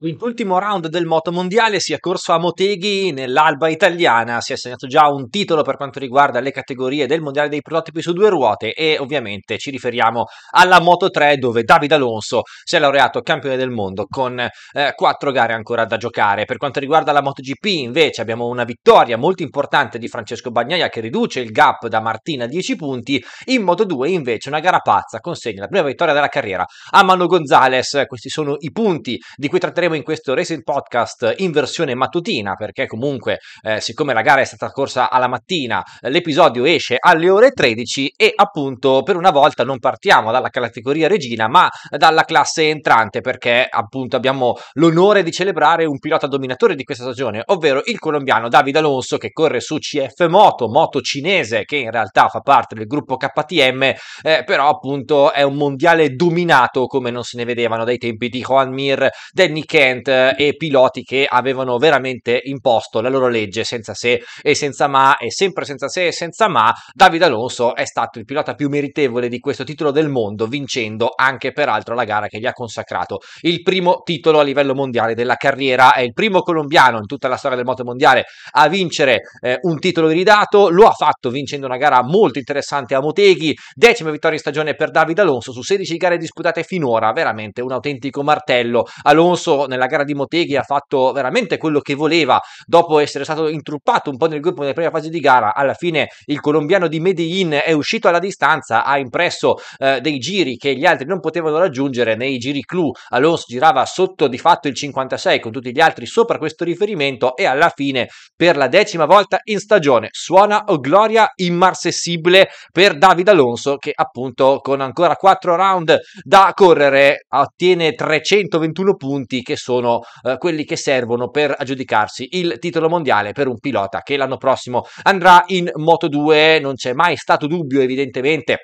L'ultimo round del moto mondiale si è corso a Moteghi nell'alba italiana, si è segnato già un titolo per quanto riguarda le categorie del mondiale dei prototipi su due ruote e ovviamente ci riferiamo alla Moto 3 dove Davide Alonso si è laureato campione del mondo con eh, quattro gare ancora da giocare. Per quanto riguarda la Moto GP invece abbiamo una vittoria molto importante di Francesco Bagnaia che riduce il gap da Martina a 10 punti, in Moto 2 invece una gara pazza consegna la prima vittoria della carriera a Manu Gonzales, questi sono i punti di cui tratteremo faremo in questo Racing Podcast in versione mattutina, perché comunque, eh, siccome la gara è stata corsa alla mattina, eh, l'episodio esce alle ore 13 e appunto per una volta non partiamo dalla categoria regina, ma dalla classe entrante, perché appunto abbiamo l'onore di celebrare un pilota dominatore di questa stagione, ovvero il colombiano Davide Alonso che corre su CF Moto, moto cinese che in realtà fa parte del gruppo KTM, eh, però appunto è un mondiale dominato come non se ne vedevano dai tempi di Juan Mir, del Danny weekend eh, e piloti che avevano veramente imposto la loro legge senza se e senza ma e sempre senza se e senza ma Davide Alonso è stato il pilota più meritevole di questo titolo del mondo vincendo anche peraltro la gara che gli ha consacrato il primo titolo a livello mondiale della carriera è il primo colombiano in tutta la storia del moto mondiale a vincere eh, un titolo iridato lo ha fatto vincendo una gara molto interessante a Moteghi decima vittoria in stagione per Davide Alonso su 16 gare disputate finora veramente un autentico martello Alonso nella gara di Moteghi ha fatto veramente quello che voleva dopo essere stato intruppato un po' nel gruppo nella prima fase di gara. Alla fine il colombiano di Medellin è uscito alla distanza, ha impresso eh, dei giri che gli altri non potevano raggiungere. Nei giri clou Alonso girava sotto di fatto il 56 con tutti gli altri sopra questo riferimento e alla fine per la decima volta in stagione suona o gloria immarsessibile per Davide Alonso che appunto con ancora 4 round da correre ottiene 321 punti che che sono eh, quelli che servono per aggiudicarsi il titolo mondiale per un pilota che l'anno prossimo andrà in Moto 2, non c'è mai stato dubbio evidentemente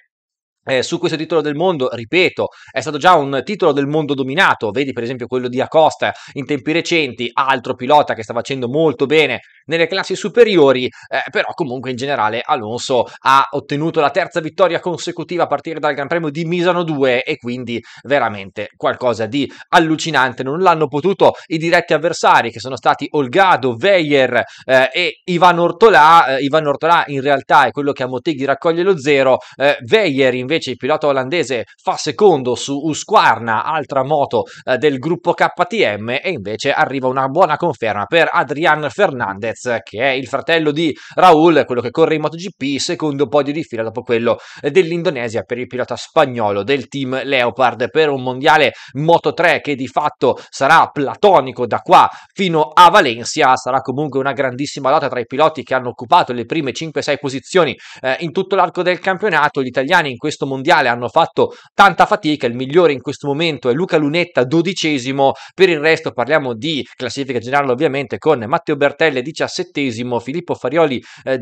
eh, su questo titolo del mondo, ripeto, è stato già un titolo del mondo dominato, vedi per esempio quello di Acosta in tempi recenti, altro pilota che sta facendo molto bene nelle classi superiori, eh, però comunque in generale Alonso ha ottenuto la terza vittoria consecutiva a partire dal Gran Premio di Misano 2 e quindi veramente qualcosa di allucinante, non l'hanno potuto i diretti avversari che sono stati Olgado, Veyer eh, e Ivan Ortolà, eh, Ivan Ortolà in realtà è quello che a Moteghi raccoglie lo zero, Veyer eh, invece invece il pilota olandese fa secondo su Usquarna, altra moto eh, del gruppo KTM e invece arriva una buona conferma per Adrian Fernandez che è il fratello di Raul, quello che corre in MotoGP, secondo podio di fila dopo quello dell'Indonesia per il pilota spagnolo del team Leopard per un mondiale Moto 3 che di fatto sarà platonico da qua fino a Valencia, sarà comunque una grandissima lotta tra i piloti che hanno occupato le prime 5-6 posizioni eh, in tutto l'arco del campionato, gli italiani in questo questo mondiale hanno fatto tanta fatica, il migliore in questo momento è Luca Lunetta, dodicesimo, per il resto parliamo di classifica generale ovviamente con Matteo Bertelle diciassettesimo, Filippo Farioli eh,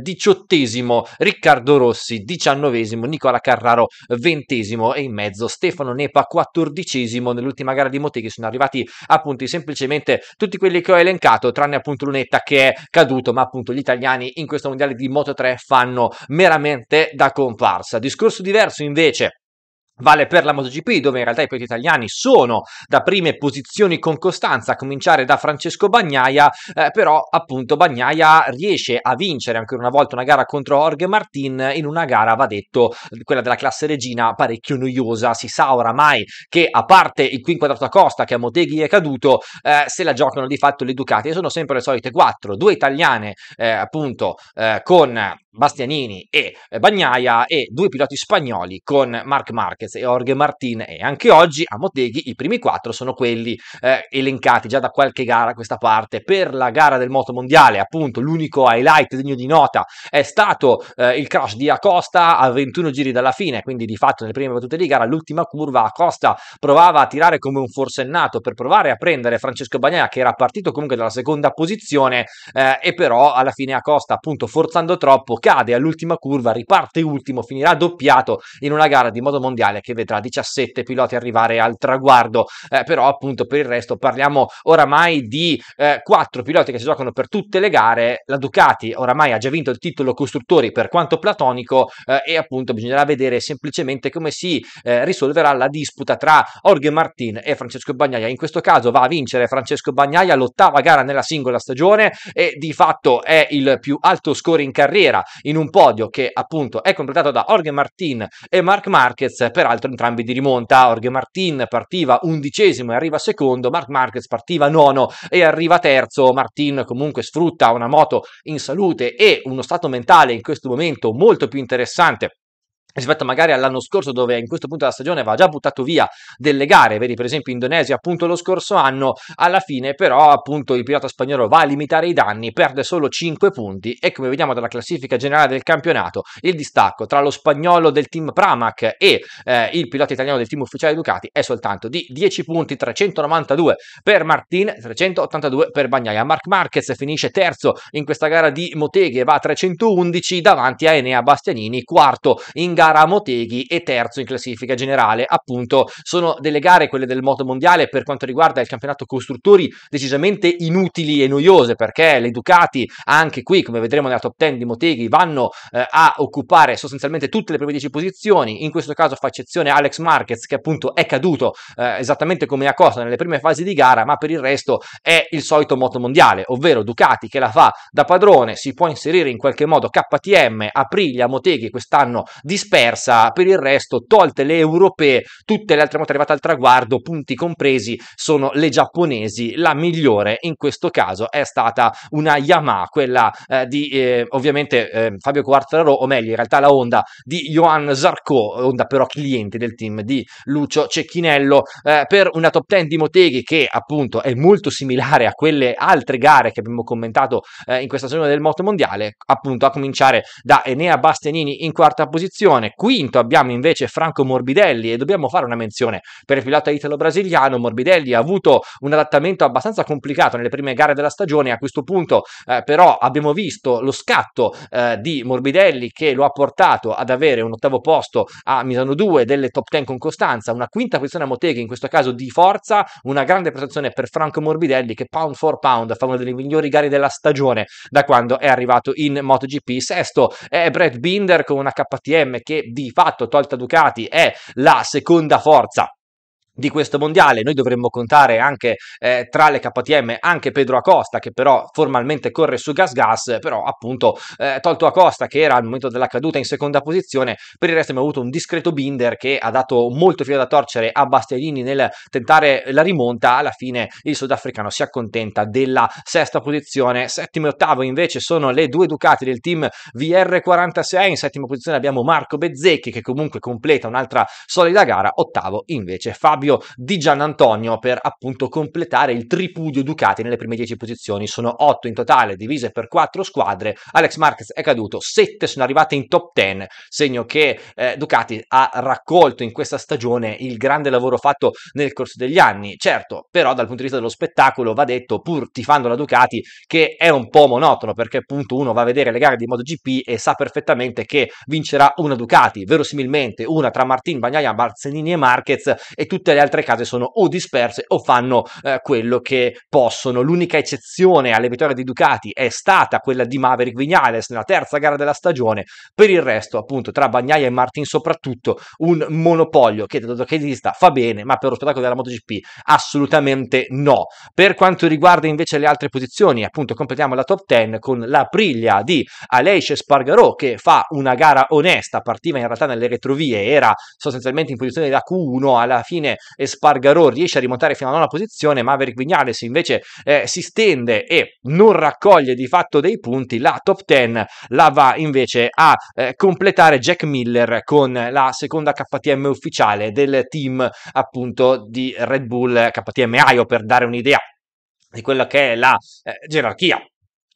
Riccardo Rossi diciannovesimo, Nicola Carraro ventesimo e in mezzo Stefano Nepa quattordicesimo nell'ultima gara di Moteghi sono arrivati appunto semplicemente tutti quelli che ho elencato tranne appunto Lunetta che è caduto ma appunto gli italiani in questo mondiale di Moto 3 fanno meramente da comparsa discorso diverso in invece Vale per la MotoGP, dove in realtà i piloti italiani sono da prime posizioni con costanza, a cominciare da Francesco Bagnaia, eh, però appunto Bagnaia riesce a vincere ancora una volta una gara contro Jorge Martin in una gara, va detto, quella della classe regina parecchio noiosa. Si sa oramai che a parte il qui a Costa che a Moteghi è caduto, eh, se la giocano di fatto le Ducati e sono sempre le solite quattro, due italiane eh, appunto eh, con Bastianini e eh, Bagnaia e due piloti spagnoli con Mark Marquez Marquez e Jorge Martin e anche oggi a Moteghi i primi quattro sono quelli eh, elencati già da qualche gara a questa parte. Per la gara del moto mondiale appunto l'unico highlight degno di nota è stato eh, il crash di Acosta a 21 giri dalla fine, quindi di fatto nelle prime battute di gara all'ultima curva Acosta provava a tirare come un forsennato per provare a prendere Francesco Bagnaia che era partito comunque dalla seconda posizione eh, e però alla fine Acosta appunto forzando troppo cade all'ultima curva, riparte ultimo, finirà doppiato in una gara di moto mondiale mondiale che vedrà 17 piloti arrivare al traguardo, eh, però appunto per il resto parliamo oramai di eh, 4 piloti che si giocano per tutte le gare, la Ducati oramai ha già vinto il titolo costruttori per quanto platonico eh, e appunto bisognerà vedere semplicemente come si eh, risolverà la disputa tra Jorge Martin e Francesco Bagnaia, in questo caso va a vincere Francesco Bagnaia l'ottava gara nella singola stagione e di fatto è il più alto score in carriera in un podio che appunto è completato da Jorge Martin e Mark Marquez peraltro entrambi di rimonta. Jorge Martin partiva undicesimo e arriva secondo, Mark Marquez partiva nono e arriva terzo. Martin comunque sfrutta una moto in salute e uno stato mentale in questo momento molto più interessante rispetto magari all'anno scorso dove in questo punto della stagione aveva già buttato via delle gare, vedi per esempio Indonesia appunto lo scorso anno, alla fine però appunto il pilota spagnolo va a limitare i danni, perde solo 5 punti e come vediamo dalla classifica generale del campionato il distacco tra lo spagnolo del team Pramac e eh, il pilota italiano del team ufficiale Ducati è soltanto di 10 punti, 392 per Martin, 382 per Bagnaia. Marc Marquez finisce terzo in questa gara di Moteghe, va a 311 davanti a Enea Bastianini, quarto in gara gara a Moteghi e terzo in classifica generale. Appunto, sono delle gare, quelle del moto mondiale, per quanto riguarda il campionato costruttori, decisamente inutili e noiose perché le Ducati, anche qui, come vedremo nella top 10 di Moteghi, vanno eh, a occupare sostanzialmente tutte le prime 10 posizioni. In questo caso fa eccezione Alex Marquez, che appunto è caduto eh, esattamente come a Costa nelle prime fasi di gara, ma per il resto è il solito moto mondiale, ovvero Ducati che la fa da padrone, si può inserire in qualche modo KTM, Aprilia, Moteghi quest'anno disperato dispersa, per il resto, tolte le europee, tutte le altre moto arrivate al traguardo, punti compresi, sono le giapponesi. La migliore in questo caso è stata una Yamaha, quella eh, di eh, ovviamente eh, Fabio Quartararo, o meglio, in realtà la Honda di Johan Zarco, Honda però cliente del team di Lucio Cecchinello, eh, per una top 10 di Moteghi che appunto è molto similare a quelle altre gare che abbiamo commentato eh, in questa stagione del Moto Mondiale, appunto a cominciare da Enea Bastianini in quarta posizione posizione. Quinto abbiamo invece Franco Morbidelli e dobbiamo fare una menzione per il pilota italo-brasiliano. Morbidelli ha avuto un adattamento abbastanza complicato nelle prime gare della stagione. A questo punto, eh, però, abbiamo visto lo scatto eh, di Morbidelli che lo ha portato ad avere un ottavo posto a Misano 2 delle top 10 con costanza, una quinta posizione a Motegi, in questo caso di forza, una grande prestazione per Franco Morbidelli che pound for pound fa una delle migliori gare della stagione da quando è arrivato in MotoGP. Sesto è Brad Binder con una KTM che di fatto tolta Ducati è la seconda forza di questo mondiale. Noi dovremmo contare anche eh, tra le KTM anche Pedro Acosta che però formalmente corre su Gas Gas, però appunto eh, tolto Acosta che era al momento della caduta in seconda posizione, per il resto abbiamo avuto un discreto Binder che ha dato molto filo da torcere a Bastianini nel tentare la rimonta, alla fine il sudafricano si accontenta della sesta posizione, settimo e ottavo invece sono le due Ducati del team VR46, in settima posizione abbiamo Marco Bezzecchi che comunque completa un'altra solida gara, ottavo invece Fabio proprio di Gianantonio per appunto completare il tripudio Ducati nelle prime 10 posizioni. Sono 8 in totale, divise per 4 squadre. Alex Marquez è caduto, 7 sono arrivate in top 10, segno che eh, Ducati ha raccolto in questa stagione il grande lavoro fatto nel corso degli anni. Certo, però dal punto di vista dello spettacolo va detto, pur tifando la Ducati, che è un po' monotono perché appunto uno va a vedere le gare di MotoGP e sa perfettamente che vincerà una Ducati, verosimilmente una tra Martin, Bagnaia, Barzanini e Marquez e tutte tutte le altre case sono o disperse o fanno eh, quello che possono. L'unica eccezione alle vittorie di Ducati è stata quella di Maverick Vignales nella terza gara della stagione, per il resto appunto tra Bagnaia e Martin soprattutto un monopolio che da Ducatista fa bene, ma per lo spettacolo della MotoGP assolutamente no. Per quanto riguarda invece le altre posizioni, appunto completiamo la top 10 con la Priglia di Aleix Spargarò che fa una gara onesta, partiva in realtà nelle retrovie, era sostanzialmente in posizione da Q1, alla fine Spargarò riesce a rimontare fino alla nona posizione, Maverick Vignales invece eh, si stende e non raccoglie di fatto dei punti, la top 10 la va invece a eh, completare Jack Miller con la seconda KTM ufficiale del team appunto di Red Bull KTM Aio per dare un'idea di quella che è la eh, gerarchia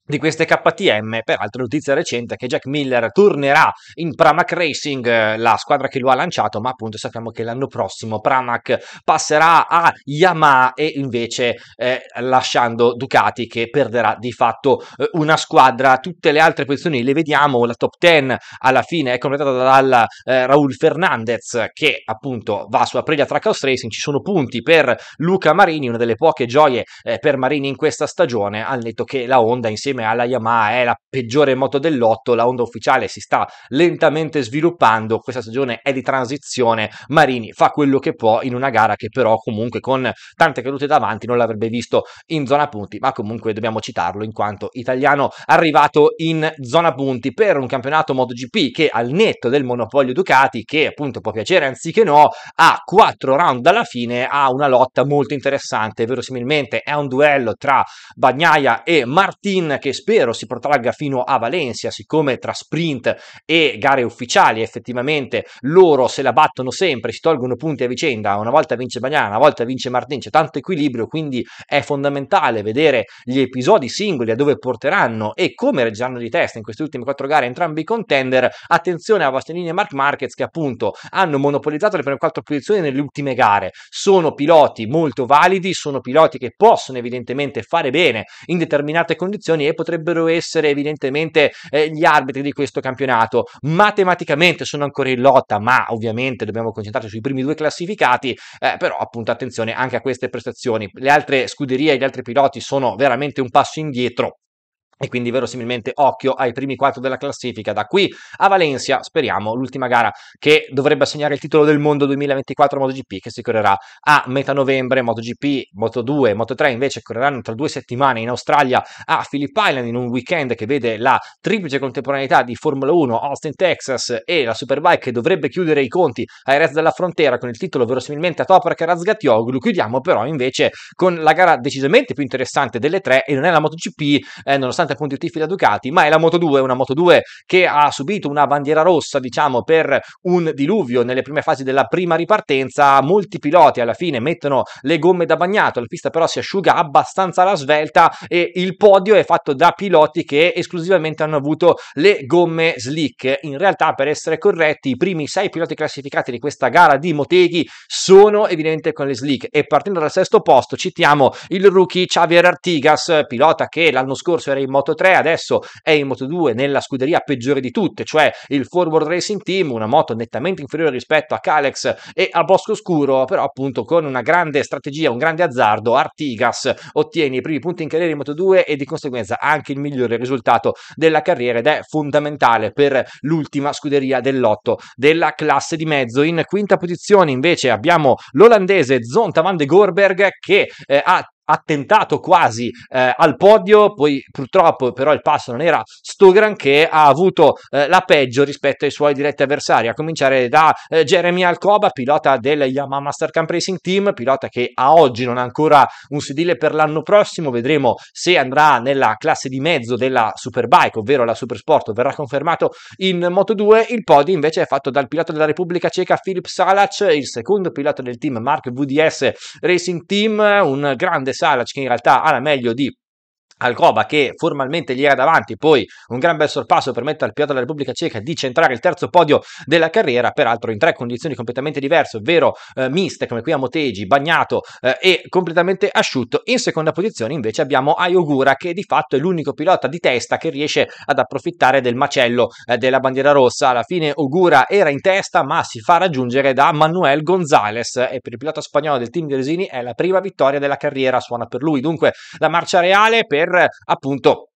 di queste KTM, peraltro notizia recente che Jack Miller tornerà in Pramac Racing, eh, la squadra che lo ha lanciato, ma appunto sappiamo che l'anno prossimo Pramac passerà a Yamaha e invece eh, lasciando Ducati che perderà di fatto eh, una squadra, tutte le altre posizioni le vediamo, la top 10 alla fine è completata dal eh, Raul Fernandez che appunto va su Aprilia Trackhouse Racing, ci sono punti per Luca Marini, una delle poche gioie eh, per Marini in questa stagione, al netto che la Honda insieme insieme alla Yamaha è la peggiore moto del lotto, la Honda ufficiale si sta lentamente sviluppando, questa stagione è di transizione, Marini fa quello che può in una gara che però comunque con tante cadute davanti non l'avrebbe visto in zona punti, ma comunque dobbiamo citarlo in quanto italiano arrivato in zona punti per un campionato MotoGP che al netto del monopolio Ducati, che appunto può piacere anziché no, a quattro round dalla fine ha una lotta molto interessante, verosimilmente è un duello tra Bagnaia e Martin che spero si protragga fino a Valencia, siccome tra sprint e gare ufficiali effettivamente loro se la battono sempre, si tolgono punti a vicenda, una volta vince Bagnana, una volta vince Martin, c'è tanto equilibrio, quindi è fondamentale vedere gli episodi singoli a dove porteranno e come reggeranno di testa in queste ultime quattro gare entrambi i contender. Attenzione a Bastianini e Mark Marquez che appunto hanno monopolizzato le prime quattro posizioni nelle ultime gare. Sono piloti molto validi, sono piloti che possono evidentemente fare bene in determinate condizioni e potrebbero essere evidentemente eh, gli arbitri di questo campionato. Matematicamente sono ancora in lotta, ma ovviamente dobbiamo concentrarci sui primi due classificati, eh, però appunto attenzione anche a queste prestazioni. Le altre scuderie e gli altri piloti sono veramente un passo indietro e quindi verosimilmente occhio ai primi quattro della classifica. Da qui a Valencia, speriamo, l'ultima gara che dovrebbe assegnare il titolo del mondo 2024 MotoGP che si correrà a metà novembre. MotoGP, Moto2 Moto3 invece correranno tra due settimane in Australia a Phillip Island in un weekend che vede la triplice contemporaneità di Formula 1, Austin, Texas e la Superbike che dovrebbe chiudere i conti ai Reds della Frontiera con il titolo verosimilmente a Toprak e Razgatioglu. Chiudiamo però invece con la gara decisamente più interessante delle tre e non è la MotoGP, eh, nonostante nonostante appunto i tifi da Ducati, ma è la Moto2, una Moto2 che ha subito una bandiera rossa, diciamo, per un diluvio nelle prime fasi della prima ripartenza, molti piloti alla fine mettono le gomme da bagnato, la pista però si asciuga abbastanza alla svelta e il podio è fatto da piloti che esclusivamente hanno avuto le gomme slick. In realtà, per essere corretti, i primi sei piloti classificati di questa gara di Moteghi sono evidentemente con le slick e partendo dal sesto posto citiamo il rookie Xavier Artigas, pilota che l'anno scorso era in Moto 3, adesso è in Moto 2 nella scuderia peggiore di tutte, cioè il Forward Racing Team, una moto nettamente inferiore rispetto a Calex e a Bosco Scuro, però appunto con una grande strategia, un grande azzardo, Artigas ottiene i primi punti in carriera in Moto 2 e di conseguenza anche il migliore risultato della carriera ed è fondamentale per l'ultima scuderia dell'otto della classe di mezzo. In quinta posizione invece abbiamo l'olandese Zonta van de Gorberg che eh, ha attentato quasi eh, al podio, poi purtroppo però il passo non era sto granché, ha avuto eh, la peggio rispetto ai suoi diretti avversari, a cominciare da eh, Jeremy Alcoba, pilota del Yamaha Mastercam Racing Team, pilota che a oggi non ha ancora un sedile per l'anno prossimo, vedremo se andrà nella classe di mezzo della Superbike, ovvero la Supersport, verrà confermato in Moto2, il podio invece è fatto dal pilota della Repubblica Ceca Filip Salac, il secondo pilota del team Mark VDS Racing Team, un grande Salah che in realtà ha la meglio di Alcoba che formalmente gli era davanti, poi un gran bel sorpasso permette al pilota della Repubblica Ceca di centrare il terzo podio della carriera, peraltro in tre condizioni completamente diverse, ovvero eh, miste come qui a Motegi, bagnato eh, e completamente asciutto. In seconda posizione invece abbiamo Ayogura che di fatto è l'unico pilota di testa che riesce ad approfittare del macello eh, della bandiera rossa. Alla fine Ogura era in testa ma si fa raggiungere da Manuel Gonzalez e per il pilota spagnolo del team Gresini è la prima vittoria della carriera, suona per lui. Dunque la marcia reale per appunto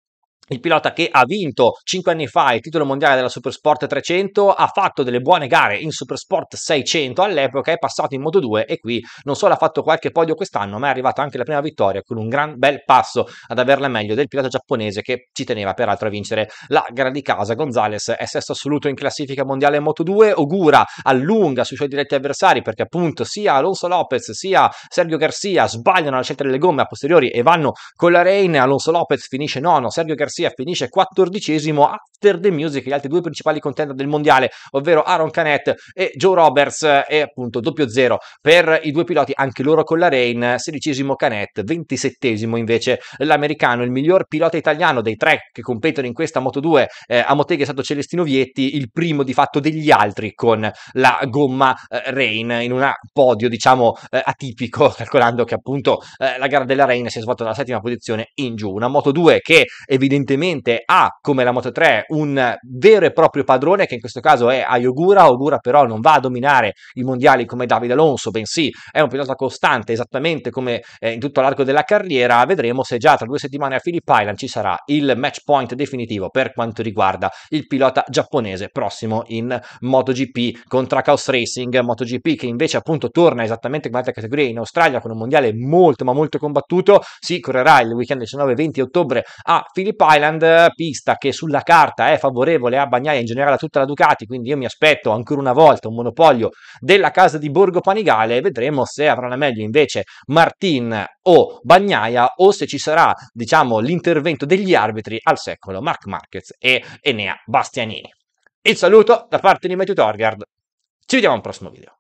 il pilota che ha vinto 5 anni fa il titolo mondiale della Supersport 300 ha fatto delle buone gare in Supersport 600 all'epoca, è passato in Moto 2 e qui non solo ha fatto qualche podio quest'anno, ma è arrivata anche la prima vittoria con un gran bel passo ad averla meglio del pilota giapponese che ci teneva peraltro a vincere la gara di casa. Gonzales è sesto assoluto in classifica mondiale Moto 2, augura allunga sui suoi diretti avversari perché appunto sia Alonso Lopez sia Sergio Garcia sbagliano la scelta delle gomme a posteriori e vanno con la Reine Alonso Lopez finisce nono, Sergio Garcia Garcia finisce quattordicesimo after the music, gli altri due principali contender del mondiale, ovvero Aaron Canet e Joe Roberts e appunto doppio zero per i due piloti, anche loro con la Rain, sedicesimo Canet, ventisettesimo invece l'americano, il miglior pilota italiano dei tre che competono in questa Moto2 eh, a Motega è stato Celestino Vietti, il primo di fatto degli altri con la gomma eh, Rain in un podio diciamo eh, atipico, calcolando che appunto eh, la gara della Rain si è svolta dalla settima posizione in giù, una Moto2 che evidentemente evidentemente ha come la Moto 3 un vero e proprio padrone che in questo caso è Ayogura, Ogura però non va a dominare i mondiali come Davide Alonso, bensì è un pilota costante esattamente come eh, in tutto l'arco della carriera, vedremo se già tra due settimane a Philip Island ci sarà il match point definitivo per quanto riguarda il pilota giapponese prossimo in MotoGP con Trackhouse Racing, MotoGP che invece appunto torna esattamente come altre categorie in Australia con un mondiale molto ma molto combattuto, si correrà il weekend 19-20 ottobre a Philip Island Island, pista che sulla carta è favorevole a Bagnaia in generale a tutta la Ducati, quindi io mi aspetto ancora una volta un monopolio della casa di Borgo Panigale e vedremo se avrà la meglio invece Martin o Bagnaia o se ci sarà diciamo l'intervento degli arbitri al secolo Mark Marquez e Enea Bastianini. Il saluto da parte di Matthew Torgard, ci vediamo al prossimo video.